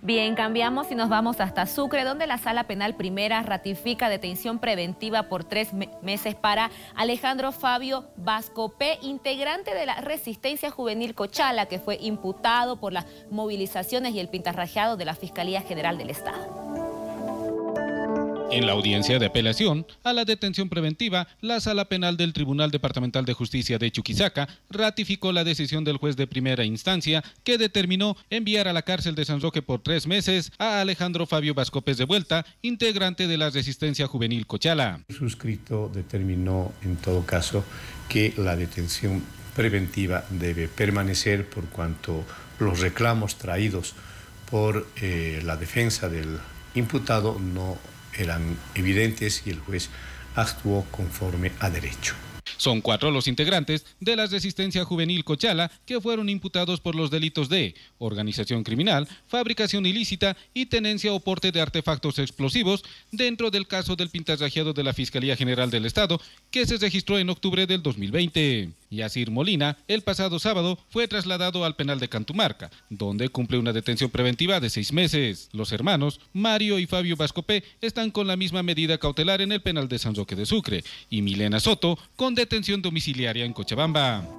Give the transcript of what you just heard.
Bien, cambiamos y nos vamos hasta Sucre, donde la Sala Penal Primera ratifica detención preventiva por tres meses para Alejandro Fabio Vasco P., integrante de la Resistencia Juvenil Cochala, que fue imputado por las movilizaciones y el pintarrajeado de la Fiscalía General del Estado. En la audiencia de apelación a la detención preventiva, la Sala Penal del Tribunal Departamental de Justicia de Chuquisaca ratificó la decisión del juez de primera instancia que determinó enviar a la cárcel de San Roque por tres meses a Alejandro Fabio Vascópez de Vuelta, integrante de la Resistencia Juvenil Cochala. El suscrito determinó, en todo caso, que la detención preventiva debe permanecer por cuanto los reclamos traídos por eh, la defensa del imputado no eran evidentes y el juez actuó conforme a derecho. Son cuatro los integrantes de la Resistencia Juvenil Cochala que fueron imputados por los delitos de organización criminal, fabricación ilícita y tenencia o porte de artefactos explosivos dentro del caso del pintarrajeado de la Fiscalía General del Estado que se registró en octubre del 2020. Yacir Molina, el pasado sábado fue trasladado al penal de Cantumarca, donde cumple una detención preventiva de seis meses. Los hermanos, Mario y Fabio Vascopé, están con la misma medida cautelar en el penal de San Roque de Sucre y Milena Soto con detención domiciliaria en Cochabamba.